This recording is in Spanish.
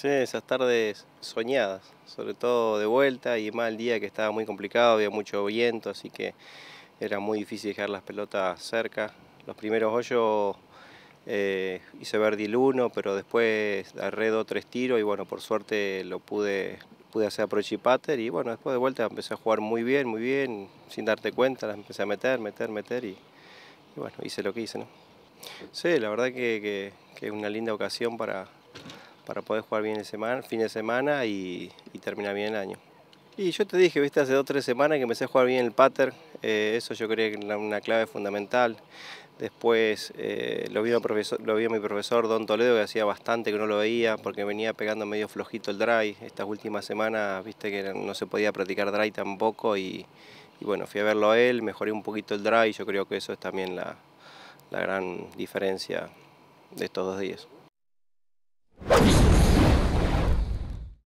Sí, esas tardes soñadas, sobre todo de vuelta y mal día que estaba muy complicado, había mucho viento, así que era muy difícil dejar las pelotas cerca. Los primeros hoyos eh, hice verde el uno pero después arredo tres tiros y bueno, por suerte lo pude, pude hacer approach y y bueno, después de vuelta empecé a jugar muy bien, muy bien, sin darte cuenta, las empecé a meter, meter, meter y, bueno, hice lo que hice, ¿no? Sí, la verdad que es una linda ocasión para, para poder jugar bien el semana, fin de semana y, terminar bien el año. Y yo te dije, viste, hace dos o tres semanas que empecé a jugar bien el pater, eh, eso yo creo que era una clave fundamental. Después eh, lo, vio profesor, lo mi profesor Don Toledo, que hacía bastante que no lo veía, porque venía pegando medio flojito el dry. Estas últimas semanas, viste que no se podía practicar dry tampoco, y, bueno, fui a verlo a él, mejoré un poquito el dry, yo creo que eso es también la, la gran diferencia de estos dos días.